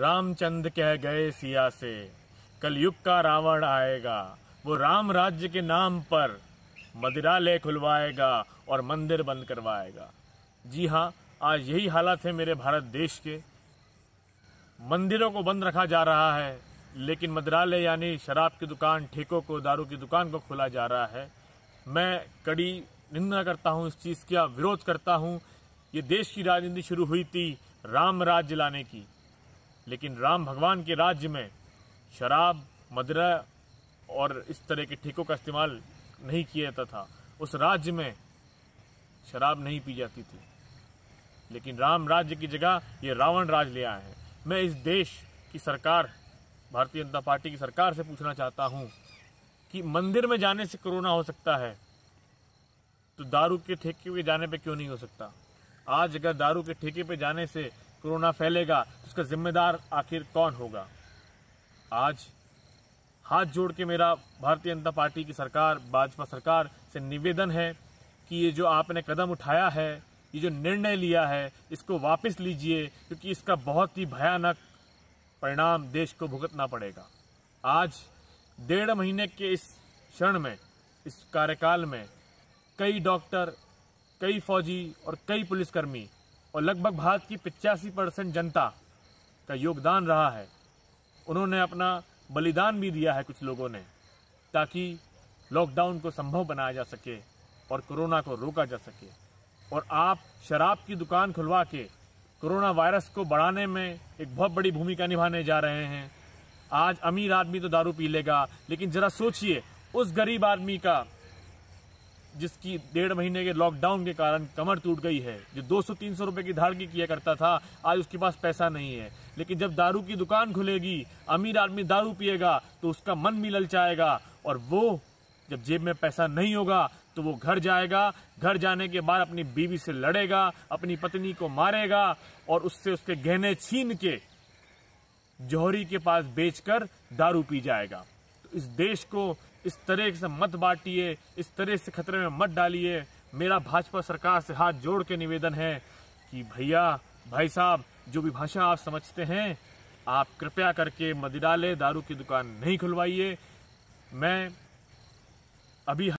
रामचंद्र कह गए सिया से कलयुग का रावण आएगा वो राम राज्य के नाम पर मदिरालय खुलवाएगा और मंदिर बंद करवाएगा जी हाँ आज यही हालात है मेरे भारत देश के मंदिरों को बंद रखा जा रहा है लेकिन मदिरालय यानी शराब की दुकान ठेकों को दारू की दुकान को खोला जा रहा है मैं कड़ी निंदा करता हूँ इस चीज़ का विरोध करता हूँ ये देश की राजनीति शुरू हुई थी राम राज्य लाने की लेकिन राम भगवान के राज्य में शराब मदरा और इस तरह के ठेकों का इस्तेमाल नहीं किया जाता था उस राज्य में शराब नहीं पी जाती थी लेकिन राम राज्य की जगह ये रावण राज ले आए हैं मैं इस देश की सरकार भारतीय जनता पार्टी की सरकार से पूछना चाहता हूँ कि मंदिर में जाने से कोरोना हो सकता है तो दारू के ठेके पे जाने पे क्यों नहीं हो सकता आज अगर दारू के ठेके पे जाने से कोरोना फैलेगा उसका जिम्मेदार आखिर कौन होगा आज हाथ जोड़ के मेरा भारतीय जनता पार्टी की सरकार भाजपा सरकार से निवेदन है कि ये जो आपने कदम उठाया है ये जो निर्णय लिया है इसको वापस लीजिए क्योंकि इसका बहुत ही भयानक परिणाम देश को भुगतना पड़ेगा आज डेढ़ महीने के इस क्षण में इस कार्यकाल में कई डॉक्टर कई फौजी और कई पुलिसकर्मी और लगभग भारत की पिचासी परसेंट जनता का योगदान रहा है उन्होंने अपना बलिदान भी दिया है कुछ लोगों ने ताकि लॉकडाउन को संभव बनाया जा सके और कोरोना को रोका जा सके और आप शराब की दुकान खुलवा के कोरोना वायरस को बढ़ाने में एक बहुत बड़ी भूमिका निभाने जा रहे हैं आज अमीर आदमी तो दारू पी लेगा लेकिन जरा सोचिए उस गरीब आदमी का जिसकी डेढ़ महीने के लॉकडाउन के कारण कमर टूट गई है जो 200-300 रुपए की धाड़ की किया करता था आज उसके पास पैसा नहीं है लेकिन जब दारू की दुकान खुलेगी अमीर आदमी दारू पिएगा तो उसका मन भी ललचाएगा और वो जब जेब में पैसा नहीं होगा तो वो घर जाएगा घर जाने के बाद अपनी बीवी से लड़ेगा अपनी पत्नी को मारेगा और उससे उसके गहने छीन के जौहरी के पास बेचकर दारू पी जाएगा तो इस देश को इस तरह से मत बांटिए इस तरह से खतरे में मत डालिए मेरा भाजपा सरकार से हाथ जोड़ के निवेदन है कि भैया भाई साहब जो भी भाषा आप समझते हैं आप कृपया करके मदिरा दारू की दुकान नहीं खुलवाइए मैं अभी